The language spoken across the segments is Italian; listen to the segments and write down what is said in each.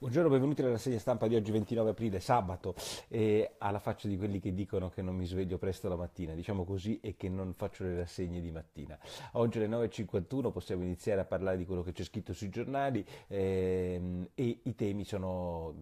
Buongiorno, benvenuti alla rassegna stampa di oggi 29 aprile, sabato, e alla faccia di quelli che dicono che non mi sveglio presto la mattina, diciamo così, e che non faccio le rassegne di mattina. Oggi alle 9.51 possiamo iniziare a parlare di quello che c'è scritto sui giornali ehm, e i temi sono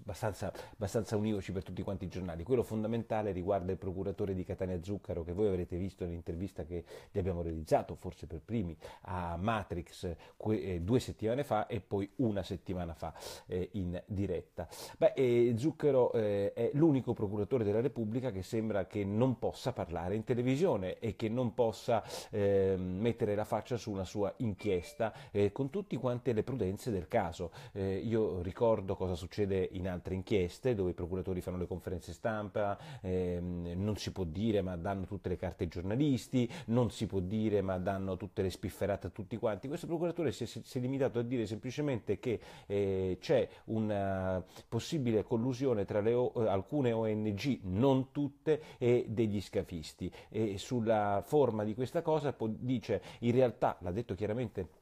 abbastanza, abbastanza, univoci per tutti quanti i giornali. Quello fondamentale riguarda il procuratore di Catania Zuccaro che voi avrete visto nell'intervista che gli abbiamo realizzato, forse per primi, a Matrix que- eh, due settimane fa e poi una settimana fa. Eh, eh, in diretta. Beh, eh, Zucchero eh, è l'unico procuratore della Repubblica che sembra che non possa parlare in televisione e che non possa ehm, mettere la faccia su una sua inchiesta eh, con tutte quante le prudenze del caso. Eh, io ricordo cosa succede in altre inchieste dove i procuratori fanno le conferenze stampa, ehm, non si può dire ma danno tutte le carte ai giornalisti, non si può dire ma danno tutte le spifferate a tutti quanti. Questo procuratore si è, si è limitato a dire semplicemente che eh, c'è una eh, possibile collusione tra o- eh, alcune ONG, non tutte, e degli scafisti. E sulla forma di questa cosa dice, in realtà, l'ha detto chiaramente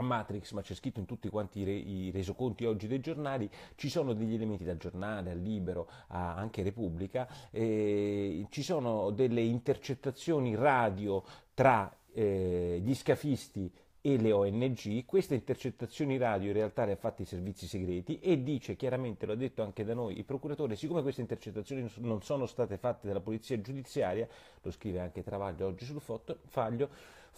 Matrix, ma c'è scritto in tutti quanti i, resoconti oggi dei giornali, ci sono degli elementi dal giornale, al libero, a anche Repubblica, eh, ci sono delle intercettazioni radio tra eh, gli scafisti e le ONG, queste intercettazioni radio in realtà le ha fatte i servizi segreti e dice chiaramente, lo ha detto anche da noi il procuratore, siccome queste intercettazioni non sono state fatte dalla polizia giudiziaria, lo scrive anche Travaglio oggi sul foto, Faglio,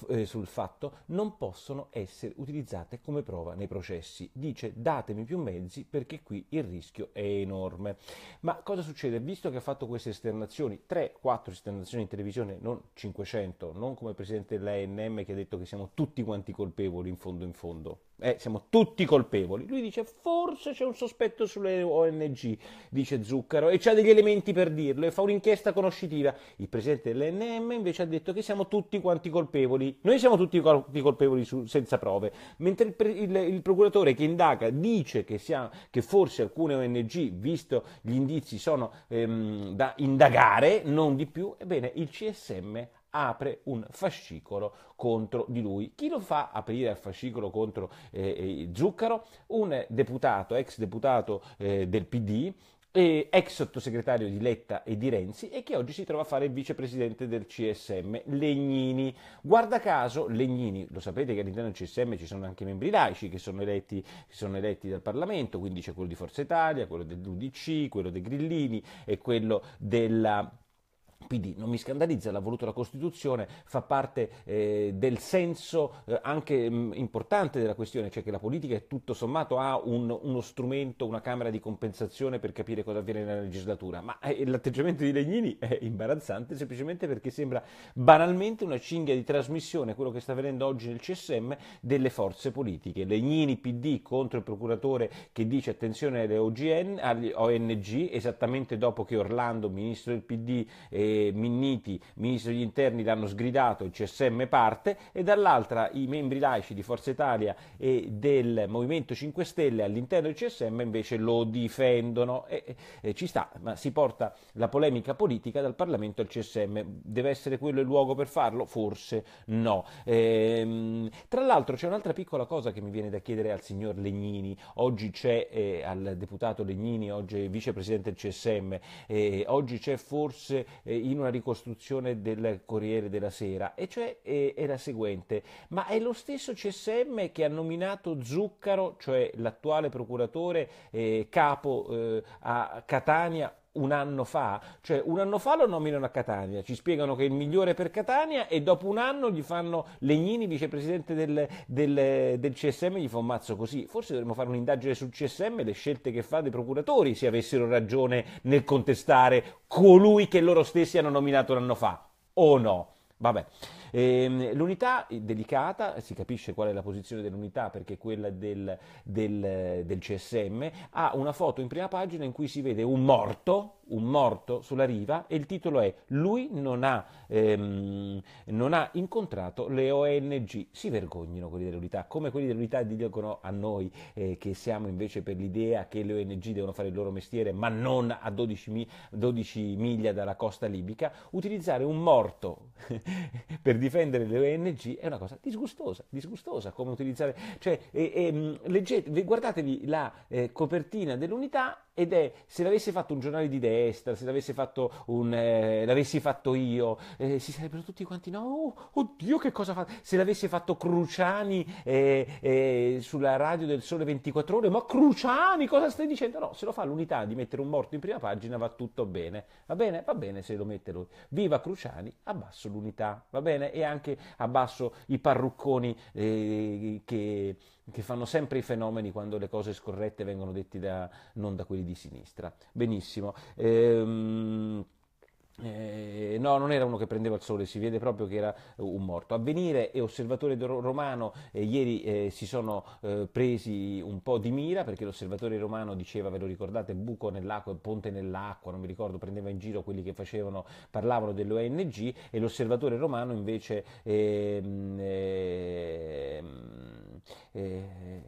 eh, sul fatto non possono essere utilizzate come prova nei processi. Dice datemi più mezzi perché qui il rischio è enorme. Ma cosa succede? Visto che ha fatto queste esternazioni, 3-4 esternazioni in televisione, non 500, non come presidente dell'ANM che ha detto che siamo tutti quanti colpevoli in fondo in fondo. Eh, siamo tutti colpevoli. Lui dice forse c'è un sospetto sulle ONG, dice Zucchero, e c'ha degli elementi per dirlo, e fa un'inchiesta conoscitiva. Il presidente dell'ANM invece ha detto che siamo tutti quanti colpevoli colpevoli, noi siamo tutti colpevoli su, senza prove, mentre il, il, il, procuratore che indaga dice che, sia, che, forse alcune ONG, visto gli indizi, sono ehm, da indagare, non di più, ebbene il CSM apre un fascicolo contro di lui. Chi lo fa aprire il fascicolo contro eh, eh Zuccaro? Un deputato, ex deputato eh, del PD, eh, ex sottosegretario di Letta e di Renzi e che oggi si trova a fare il vicepresidente del CSM, Legnini. Guarda caso, Legnini, lo sapete che all'interno del CSM ci sono anche membri laici che sono eletti, che sono eletti dal Parlamento, quindi c'è quello di Forza Italia, quello dell'UDC, quello dei Grillini e quello della PD non mi scandalizza, l'ha voluto la Costituzione, fa parte eh, del senso eh, anche mh, mm, importante della questione, cioè che la politica è tutto sommato ha un, uno strumento, una camera di compensazione per capire cosa avviene nella legislatura, ma eh, l'atteggiamento di Legnini è imbarazzante semplicemente perché sembra banalmente una cinghia di trasmissione, quello che sta avvenendo oggi nel CSM, delle forze politiche. Legnini PD contro il procuratore che dice attenzione alle OGN, agli ONG, esattamente dopo che Orlando, ministro del PD, eh, Minniti, ministro degli interni, l'hanno sgridato, il CSM parte, e dall'altra i membri laici di Forza Italia e del Movimento 5 Stelle all'interno del CSM invece lo difendono. E, e, ci sta, ma si porta la polemica politica dal Parlamento al CSM. Deve essere quello il luogo per farlo? Forse no. Ehm, tra l'altro c'è un'altra piccola cosa che mi viene da chiedere al signor Legnini. Oggi c'è eh, al deputato Legnini, oggi vicepresidente del CSM, eh, oggi c'è forse eh, in una ricostruzione del Corriere della Sera, e cioè è, eh, è la seguente, ma è lo stesso CSM che ha nominato Zuccaro, cioè l'attuale procuratore eh, capo eh, a Catania, un anno fa, cioè un anno fa lo nominano a Catania, ci spiegano che è il migliore per Catania e dopo un anno gli fanno Legnini vicepresidente del, del, del CSM, gli fa un mazzo così, forse dovremmo fare un'indagine sul CSM e le scelte che fa dei procuratori se avessero ragione nel contestare colui che loro stessi hanno nominato l'anno fa, o no? Vabbè. Ehm, l'unità delicata, si capisce qual è la posizione dell'unità perché quella del, del, del CSM, ha una foto in prima pagina in cui si vede un morto, un morto sulla riva e il titolo è Lui non ha, ehm, non ha incontrato le ONG. Si vergognino quelli dell'unità, come quelli dell'unità dicono a noi eh, che siamo invece per l'idea che le ONG devono fare il loro mestiere, ma non a 12, mi, 12 miglia dalla costa libica, utilizzare un morto per difendere le ONG è una cosa disgustosa, disgustosa come utilizzare, cioè, e, e, leggete, guardatevi la eh, copertina dell'unità ed è se l'avessi fatto un giornale di destra, se l'avessi fatto, un, eh, l'avessi fatto io, eh, si sarebbero tutti quanti no, oh, oddio che cosa fa, se l'avessi fatto Cruciani eh, eh sulla radio del Sole 24 ore, ma Cruciani cosa stai dicendo? No, se lo fa l'unità di mettere un morto in prima pagina va tutto bene, va bene? Va bene se lo mette lui. Viva Cruciani, abbasso l'unità, va bene? E anche abbasso i parrucconi eh, che che fanno sempre i fenomeni quando le cose scorrette vengono dette da, non da quelli di sinistra. Benissimo. Ehm, eh, no, non era uno che prendeva il sole, si vede proprio che era eh, un morto. Avvenire e Osservatore Romano eh, ieri eh, si sono eh, presi un po' di mira perché l'Osservatore Romano diceva, ve lo ricordate, buco nell'acqua, ponte nell'acqua, non mi ricordo, prendeva in giro quelli che facevano, parlavano dell'ONG e l'Osservatore Romano invece... Ehm, ehm, eh,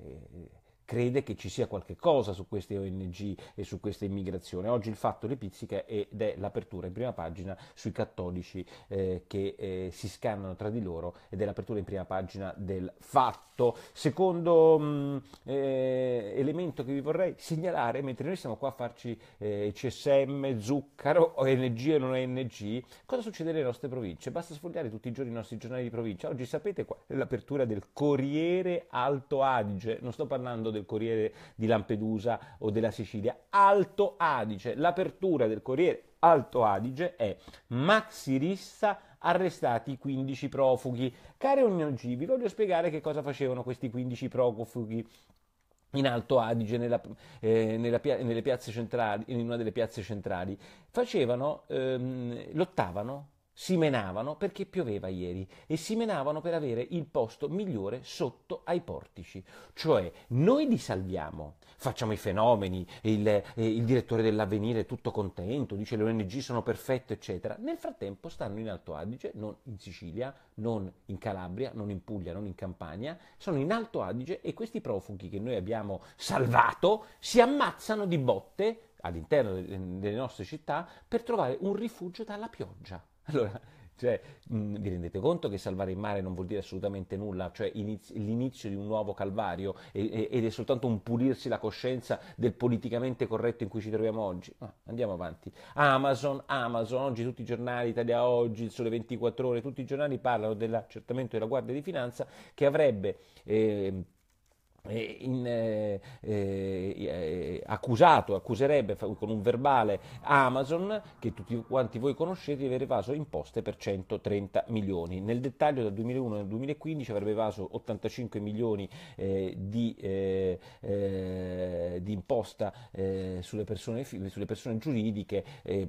crede che ci sia qualche cosa su queste ONG e su questa immigrazione. Oggi il fatto le pizzica ed è l'apertura in prima pagina sui cattolici eh, che eh, si scannano tra di loro ed è l'apertura in prima pagina del fatto. Secondo mh, mm, eh, elemento che vi vorrei segnalare, mentre noi siamo qua a farci eh, CSM, zucchero, ONG e non ONG, cosa succede nelle nostre province? Basta sfogliare tutti i giorni i nostri giornali di provincia. Oggi sapete qual è l'apertura del Corriere Alto Adige, non sto parlando del Corriere di Lampedusa o della Sicilia. Alto Adige, l'apertura del Corriere Alto Adige è Maxi Rissa arrestati 15 profughi. Cari ONG, vi voglio spiegare che cosa facevano questi 15 profughi in Alto Adige, nella, eh, nella pia- centrali, in una delle piazze centrali, facevano, ehm, lottavano si menavano perché pioveva ieri e si menavano per avere il posto migliore sotto ai portici. Cioè, noi li salviamo, facciamo i fenomeni, il, eh, il direttore dell'avvenire è tutto contento, dice le ONG sono perfette, eccetera. Nel frattempo stanno in Alto Adige, non in Sicilia, non in Calabria, non in Puglia, non in Campania, sono in Alto Adige e questi profughi che noi abbiamo salvato si ammazzano di botte all'interno delle nostre città per trovare un rifugio dalla pioggia. Allora, cioè, mh, mm, vi rendete conto che salvare il mare non vuol dire assolutamente nulla, cioè inizio, l'inizio di un nuovo calvario e, e, ed è soltanto un pulirsi la coscienza del politicamente corretto in cui ci troviamo oggi. Ah, andiamo avanti. Amazon, Amazon, oggi tutti i giornali, Italia Oggi, il Sole 24 Ore, tutti i giornali parlano dell'accertamento della Guardia di Finanza che avrebbe... Eh, in, eh, eh, eh, accusato, accuserebbe con un verbale Amazon, che tutti quanti voi conoscete, di aver evaso imposte per 130 milioni. Nel dettaglio dal 2001 al 2015 avrebbe evaso 85 milioni eh, di, eh, eh, di, imposta sulle persone, sulle, persone, giuridiche,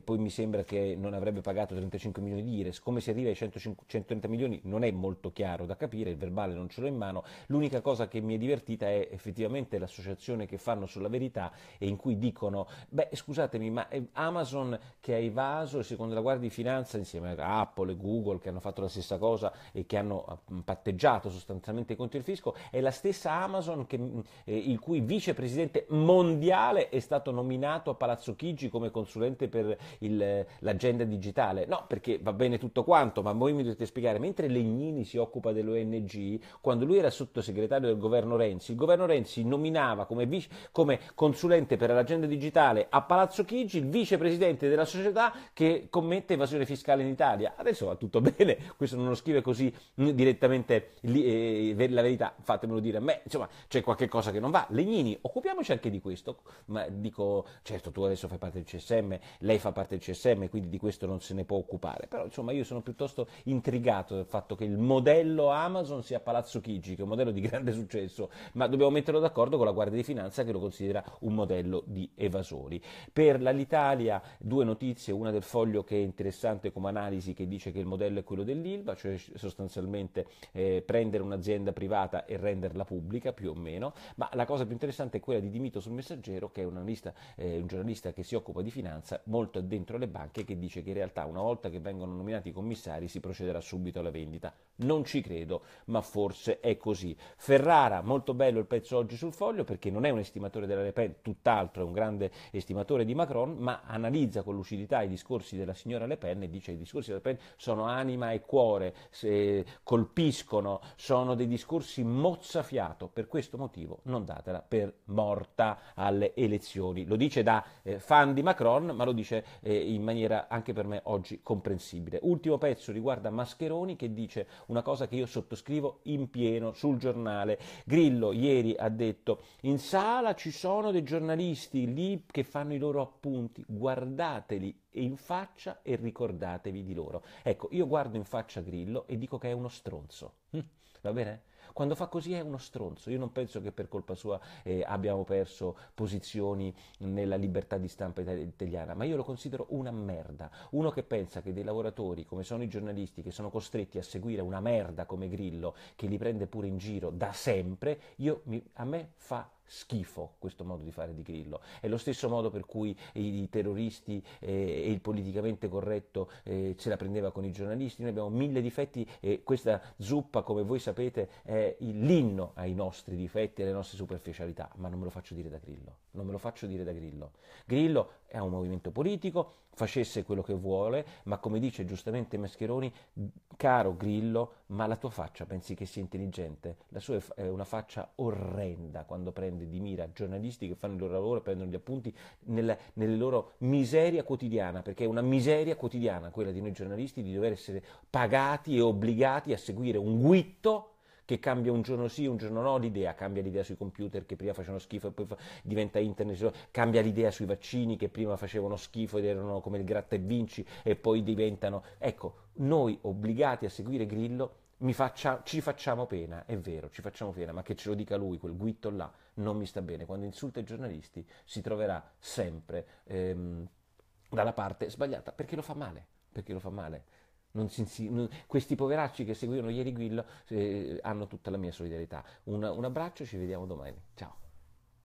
poi mi sembra che non avrebbe pagato 35 milioni di IRES. Come si arriva ai 150, 130 milioni non è molto chiaro da capire, il verbale non ce l'ho in mano. L'unica cosa che mi è divertita Verità è effettivamente l'associazione che fanno sulla verità e in cui dicono, beh scusatemi, ma eh, Amazon che ha evaso, secondo la Guardia di Finanza, insieme a Apple e Google che hanno fatto la stessa cosa e che hanno patteggiato sostanzialmente contro il fisco, è la stessa Amazon che, eh, il cui vicepresidente mondiale è stato nominato a Palazzo Chigi come consulente per il, l'agenda digitale. No, perché va bene tutto quanto, ma voi mi dovete spiegare, mentre Legnini si occupa dell'ONG, quando lui era sottosegretario del governo Renzi, il governo Renzi nominava come, vice, come consulente per l'agenda digitale a Palazzo Chigi il vicepresidente della società che commette evasione fiscale in Italia. Adesso va tutto bene, questo non lo scrive così mm, direttamente eh, eh la verità, fatemelo dire a me, insomma c'è qualche cosa che non va. Legnini, occupiamoci anche di questo, ma dico, certo tu adesso fai parte del CSM, lei fa parte del CSM, quindi di questo non se ne può occupare, però insomma io sono piuttosto intrigato dal fatto che il modello Amazon sia Palazzo Chigi, che è un modello di grande successo, ma dobbiamo metterlo d'accordo con la Guardia di Finanza che lo considera un modello di evasori. Per l'Italia due notizie, una del foglio che è interessante come analisi che dice che il modello è quello dell'ILVA, cioè sostanzialmente eh, prendere un'azienda privata e renderla pubblica più o meno, ma la cosa più interessante è quella di Dimito sul Messaggero che è un, analista, eh, un giornalista che si occupa di finanza molto dentro le banche che dice che in realtà una volta che vengono nominati i commissari si procederà subito alla vendita. Non ci credo, ma forse è così. Ferrara, molto bello bello il pezzo oggi sul foglio perché non è un estimatore della Le Pen, tutt'altro è un grande estimatore di Macron, ma analizza con lucidità i discorsi della signora Le Pen e dice che i discorsi della Le Pen sono anima e cuore, colpiscono, sono dei discorsi mozzafiato, per questo motivo non datela per morta alle elezioni. Lo dice da eh, fan di Macron, ma lo dice eh, in maniera anche per me oggi comprensibile. Ultimo pezzo riguarda Mascheroni che dice una cosa che io sottoscrivo in pieno sul giornale. Grillo ieri ha detto in sala ci sono dei giornalisti lì che fanno i loro appunti, guardateli in faccia e ricordatevi di loro. Ecco, io guardo in faccia Grillo e dico che è uno stronzo. Va bene? Quando fa così è uno stronzo. Io non penso che per colpa sua eh, abbiamo perso posizioni nella libertà di stampa italiana, ma io lo considero una merda. Uno che pensa che dei lavoratori, come sono i giornalisti, che sono costretti a seguire una merda come Grillo, che li prende pure in giro da sempre, io, mi, a me fa schifo questo modo di fare di Grillo. È lo stesso modo per cui i terroristi eh, e il politicamente corretto eh, ce la prendeva con i giornalisti. Noi abbiamo mille difetti e questa zuppa, come voi sapete, è l'inno ai nostri difetti e alle nostre superficialità, ma non me lo faccio dire da Grillo. Non me lo faccio dire da Grillo. Grillo è un movimento politico facesse quello che vuole, ma come dice giustamente Mascheroni, caro Grillo, ma la tua faccia pensi che sia intelligente? La sua è una faccia orrenda quando prende di mira giornalisti che fanno il loro lavoro prendono gli appunti nella, nelle loro miseria quotidiana, perché è una miseria quotidiana quella di noi giornalisti di dover essere pagati e obbligati a seguire un guitto che cambia un giorno sì, un giorno no l'idea, cambia l'idea sui computer che prima facevano schifo e poi fa- diventa internet, cambia l'idea sui vaccini che prima facevano schifo ed erano come il gratta e vinci e poi diventano... Ecco, noi obbligati a seguire Grillo Faccia, ci facciamo pena, è vero, ci facciamo pena, ma che ce lo dica lui, quel guitto là, non mi sta bene. Quando insulta i giornalisti si troverà sempre ehm, dalla parte sbagliata, perché lo fa male, perché lo fa male. Non si, non, questi poveracci che seguivano ieri Grillo eh, hanno tutta la mia solidarietà. Un, un abbraccio, ci vediamo domani. Ciao.